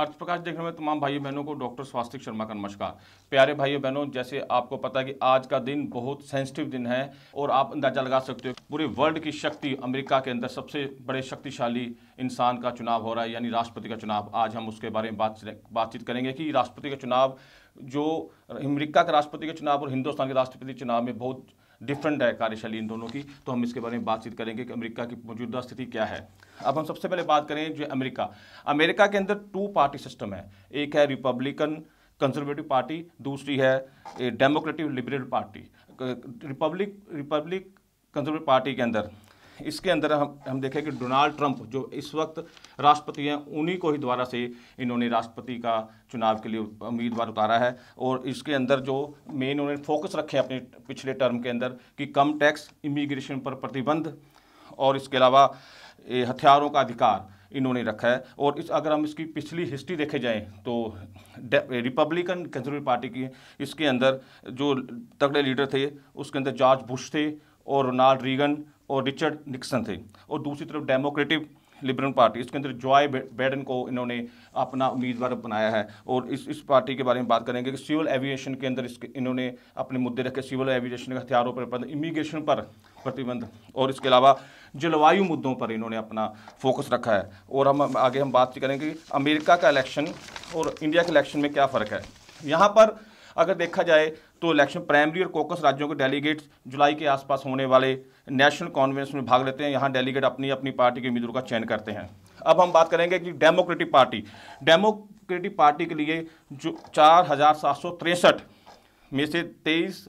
अर्थ प्रकाश देख रहे हैं तमाम भाई बहनों को डॉक्टर स्वास्तिक शर्मा का नमस्कार प्यारे भाई बहनों जैसे आपको पता है कि आज का दिन बहुत सेंसिटिव दिन है और आप अंदाजा लगा सकते हो पूरे वर्ल्ड की शक्ति अमेरिका के अंदर सबसे बड़े शक्तिशाली इंसान का चुनाव हो रहा है यानी राष्ट्रपति का चुनाव आज हम उसके बारे में बात बातचीत करेंगे कि राष्ट्रपति का चुनाव जो अमेरिका के राष्ट्रपति के चुनाव और हिंदुस्तान के राष्ट्रपति चुनाव में बहुत डिफरेंट है कार्यशैली इन दोनों की तो हम इसके बारे में बातचीत करेंगे कि अमेरिका की मौजूदा स्थिति क्या है अब हम सबसे पहले बात करें जो अमेरिका अमेरिका के अंदर टू पार्टी सिस्टम है एक है रिपब्लिकन कंजर्वेटिव पार्टी दूसरी है democratic liberal party republic republic conservative party के अंदर इसके अंदर हम हम देखें कि डोनाल्ड ट्रंप जो इस वक्त राष्ट्रपति हैं उन्हीं को ही द्वारा से इन्होंने राष्ट्रपति का चुनाव के लिए उम्मीदवार उतारा है और इसके अंदर जो मेन उन्होंने फोकस रखे अपने पिछले टर्म के अंदर कि कम टैक्स इमिग्रेशन पर प्रतिबंध और इसके अलावा हथियारों का अधिकार इन्होंने रखा है और इस अगर हम इसकी पिछली हिस्ट्री देखे जाएं तो रिपब्लिकन कंजर्वेटिव पार्टी की इसके अंदर जो तगड़े लीडर थे उसके अंदर जॉर्ज बुश थे और रोनाल्ड रीगन और रिचर्ड निक्सन थे और दूसरी तरफ डेमोक्रेटिक लिबरल पार्टी इसके अंदर जॉय बैडन को इन्होंने अपना उम्मीदवार बनाया है और इस इस पार्टी के बारे में बात करेंगे कि सिविल एविएशन के अंदर इसके इन्होंने अपने मुद्दे रखे सिविल एविएशन के हथियारों पर प्रतिबंध इमिग्रेशन पर प्रतिबंध और इसके अलावा जलवायु मुद्दों पर इन्होंने अपना फोकस रखा है और हम आगे हम बात करेंगे कि अमेरिका का इलेक्शन और इंडिया के इलेक्शन में क्या फ़र्क है यहाँ पर अगर देखा जाए तो इलेक्शन प्राइमरी और कोकस राज्यों के डेलीगेट्स जुलाई के आसपास होने वाले नेशनल कॉन्फ्रेंस में भाग लेते हैं यहाँ डेलीगेट अपनी अपनी पार्टी के उम्मीदवारों का चयन करते हैं अब हम बात करेंगे कि डेमोक्रेटिक पार्टी डेमोक्रेटिक पार्टी के लिए जो चार हज़ार सात सौ तिरसठ में से तेईस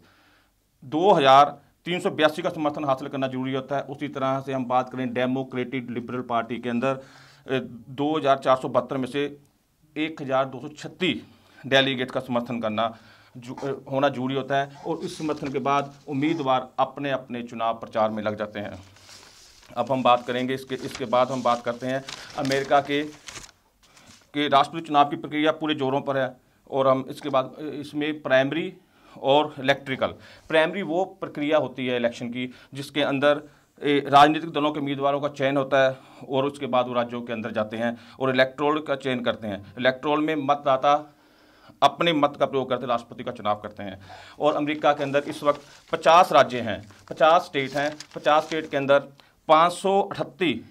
दो हज़ार तीन सौ बयासी का समर्थन हासिल करना जरूरी होता है उसी तरह से हम बात करें डेमोक्रेटिक लिबरल पार्टी के अंदर दो हज़ार चार सौ बहत्तर में से एक हज़ार दो सौ छत्तीस डेलीगेट का समर्थन करना जु, होना जरूरी होता है और इस समर्थन के बाद उम्मीदवार अपने अपने चुनाव प्रचार में लग जाते हैं अब हम बात करेंगे इसके इसके बाद हम बात करते हैं अमेरिका के के राष्ट्रपति चुनाव की प्रक्रिया पूरे जोरों पर है और हम इसके बाद इसमें प्राइमरी और इलेक्ट्रिकल प्राइमरी वो प्रक्रिया होती है इलेक्शन की जिसके अंदर राजनीतिक दलों के उम्मीदवारों का चयन होता है और उसके बाद वो राज्यों के अंदर जाते हैं और इलेक्ट्रोल का चयन करते हैं इलेक्ट्रोल में मतदाता अपने मत का प्रयोग करते राष्ट्रपति का चुनाव करते हैं और अमेरिका के अंदर इस वक्त पचास राज्य हैं पचास स्टेट हैं पचास स्टेट के अंदर पाँच सौ अठत्तीस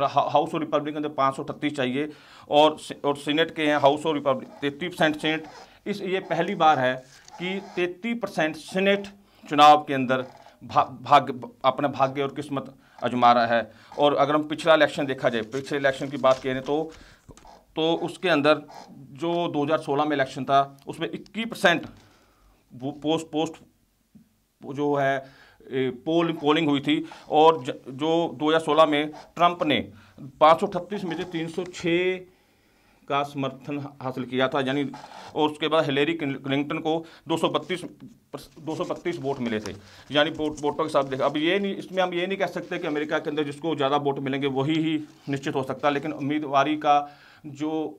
हाउस ऑफ रिपब्लिक के अंदर पाँच सौ अठत्तीस चाहिए और और सीनेट के हैं हाउस ऑफ रिपब्लिक तैतीस परसेंट सीनेट इस ये पहली बार है कि तैतीस परसेंट सीनेट चुनाव के अंदर भाग भाग्य अपना भाग्य और किस्मत अजमा रहा है और अगर हम पिछला इलेक्शन देखा जाए पिछले इलेक्शन की बात करें तो तो उसके अंदर जो 2016 में इलेक्शन था उसमें इक्कीस परसेंट पोस्ट पोस्ट जो है पोल पोलिंग हुई थी और जो 2016 में ट्रंप ने पाँच में से 306 का समर्थन हासिल किया था यानी और उसके बाद हिलेरी क्लिंटन को 232 232 वोट मिले थे यानी वोट वोटों के साथ देखा अब ये नहीं इसमें हम ये नहीं कह सकते कि अमेरिका के अंदर जिसको ज़्यादा वोट मिलेंगे वही ही निश्चित हो सकता लेकिन उम्मीदवारी का जो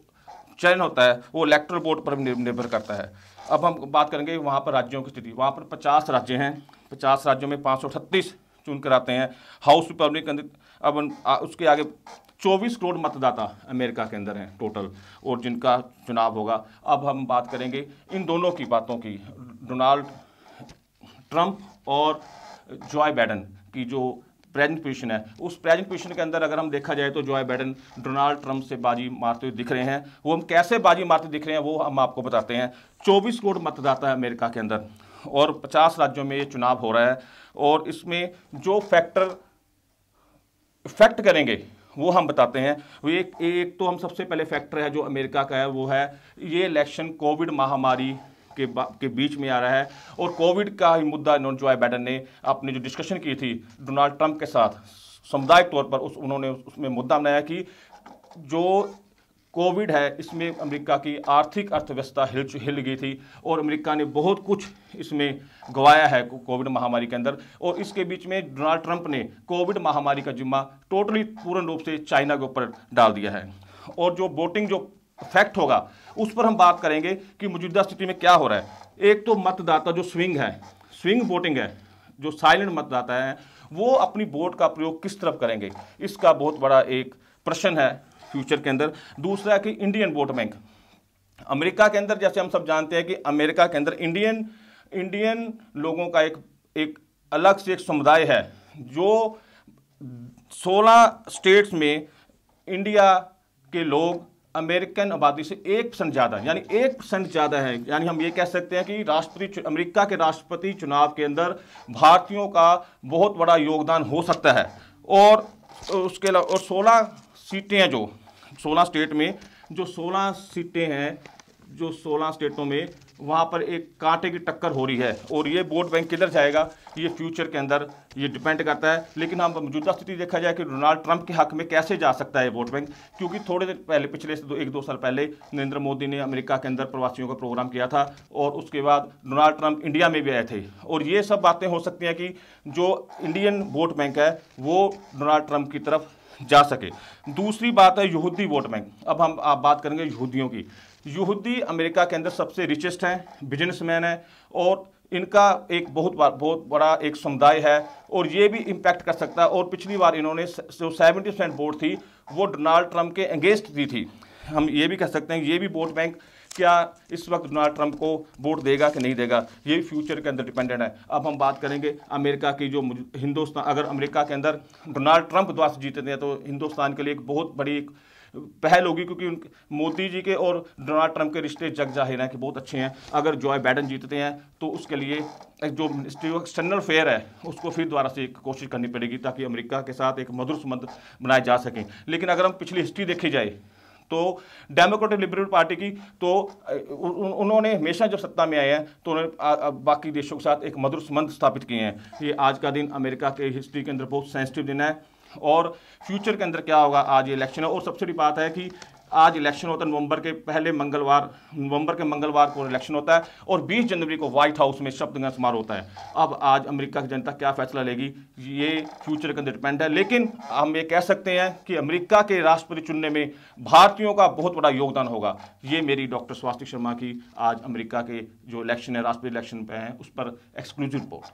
चयन होता है वो इलेक्ट्रल बोर्ड पर निर्भर करता है अब हम बात करेंगे वहाँ पर राज्यों की स्थिति वहाँ पर पचास राज्य हैं पचास राज्यों में पाँच सौ चुन कर आते हैं हाउस रिपब्लिक अब उसके आगे 24 करोड़ मतदाता अमेरिका के अंदर हैं टोटल और जिनका चुनाव होगा अब हम बात करेंगे इन दोनों की बातों की डोनाल्ड ट्रंप और जॉय बाइडन की जो प्रेजेंट पोजीशन है उस प्रेजेंट पोजीशन के अंदर अगर हम देखा जाए तो जो है बाइडन डोनाल्ड ट्रंप से बाजी मारते हुए दिख रहे हैं वो हम कैसे बाजी मारते दिख रहे हैं वो हम आपको बताते हैं चौबीस करोड़ मतदाता है अमेरिका के अंदर और पचास राज्यों में ये चुनाव हो रहा है और इसमें जो फैक्टर इफेक्ट करेंगे वो हम बताते हैं एक एक तो हम सबसे पहले फैक्टर है जो अमेरिका का है वो है ये इलेक्शन कोविड महामारी के के बीच में आ रहा है और कोविड का ही मुद्दा इन्होंने जो है बाइडन ने अपनी जो डिस्कशन की थी डोनाल्ड ट्रंप के साथ समुदायिक तौर पर उस उन्होंने उसमें मुद्दा बनाया कि जो कोविड है इसमें अमेरिका की आर्थिक अर्थव्यवस्था हिल हिल गई थी और अमेरिका ने बहुत कुछ इसमें गवाया है कोविड महामारी के अंदर और इसके बीच में डोनाल्ड ट्रंप ने कोविड महामारी का जिम्मा टोटली पूर्ण रूप से चाइना के ऊपर डाल दिया है और जो वोटिंग जो फैक्ट होगा उस पर हम बात करेंगे कि मौजूदा स्थिति में क्या हो रहा है एक तो मतदाता जो स्विंग है स्विंग वोटिंग है जो साइलेंट मतदाता है वो अपनी वोट का प्रयोग किस तरफ करेंगे इसका बहुत बड़ा एक प्रश्न है फ्यूचर के अंदर दूसरा कि इंडियन वोट बैंक अमेरिका के अंदर जैसे हम सब जानते हैं कि अमेरिका के अंदर इंडियन इंडियन लोगों का एक एक अलग से एक समुदाय है जो 16 स्टेट्स में इंडिया के लोग अमेरिकन आबादी से एक परसेंट ज़्यादा है यानी एक परसेंट ज़्यादा है यानी हम ये कह सकते हैं कि राष्ट्रपति अमेरिका के राष्ट्रपति चुनाव के अंदर भारतीयों का बहुत बड़ा योगदान हो सकता है और उसके अलावा और सोलह सीटें हैं जो सोलह स्टेट में जो सोलह सीटें हैं जो सोलह स्टेटों में वहाँ पर एक कांटे की टक्कर हो रही है और ये वोट बैंक किधर जाएगा ये फ्यूचर के अंदर ये डिपेंड करता है लेकिन हम मौजूदा स्थिति देखा जाए कि डोनाल्ड ट्रंप के हक में कैसे जा सकता है वोट बैंक क्योंकि थोड़े देर पहले पिछले से दो एक दो साल पहले नरेंद्र मोदी ने अमेरिका के अंदर प्रवासियों का प्रोग्राम किया था और उसके बाद डोनाल्ड ट्रंप इंडिया में भी आए थे और ये सब बातें हो सकती हैं कि जो इंडियन वोट बैंक है वो डोनाल्ड ट्रंप की तरफ जा सके दूसरी बात है यहूदी वोट बैंक अब हम आप बात करेंगे यहूदियों की यहूदी अमेरिका के अंदर सबसे रिचेस्ट हैं बिजनेसमैन हैं और इनका एक बहुत बार बहुत बड़ा एक समुदाय है और ये भी इम्पैक्ट कर सकता है और पिछली बार इन्होंने जो सेवेंटी परसेंट वोट थी वो डोनाल्ड ट्रंप के अगेंस्ट दी थी हम ये भी कह सकते हैं ये भी वोट बैंक क्या इस वक्त डोनाल्ड ट्रंप को वोट देगा कि नहीं देगा ये फ्यूचर के अंदर डिपेंडेंट है अब हम बात करेंगे अमेरिका की जो हिंदुस्तान अगर अमेरिका के अंदर डोनाल्ड ट्रंप द्वारा जीते हैं तो हिंदुस्तान के लिए एक बहुत बड़ी पहल होगी क्योंकि मोदी जी के और डोनाल्ड ट्रंप के रिश्ते जग जाहिर हैं कि बहुत अच्छे हैं अगर है बाइडन जीतते हैं तो उसके लिए एक जो एक्सटर्नल फेयर है उसको फिर दोबारा से एक कोशिश करनी पड़ेगी ताकि अमेरिका के साथ एक मधुर संबंध बनाए जा सकें लेकिन अगर हम पिछली हिस्ट्री देखी जाए तो डेमोक्रेटिक लिबरल पार्टी की तो उन्होंने हमेशा जब सत्ता में आए हैं तो उन्होंने बाकी देशों के साथ एक मधुर संबंध स्थापित किए हैं ये आज का दिन अमेरिका के हिस्ट्री के अंदर बहुत सेंसिटिव दिन है और फ्यूचर के अंदर क्या होगा आज इलेक्शन है और सबसे बड़ी बात है कि आज इलेक्शन होता है नवंबर के पहले मंगलवार नवंबर के मंगलवार को इलेक्शन होता है और 20 जनवरी को व्हाइट हाउस में शब्द ग्रहण समारोह होता है अब आज अमेरिका की जनता क्या फैसला लेगी ये फ्यूचर के अंदर डिपेंड है लेकिन हम ये कह सकते हैं कि अमेरिका के राष्ट्रपति चुनने में भारतीयों का बहुत बड़ा योगदान होगा ये मेरी डॉक्टर स्वास्तिक शर्मा की आज अमरीका के जो इलेक्शन है राष्ट्रपति इलेक्शन पे हैं उस पर एक्सक्लूसिव रिपोर्ट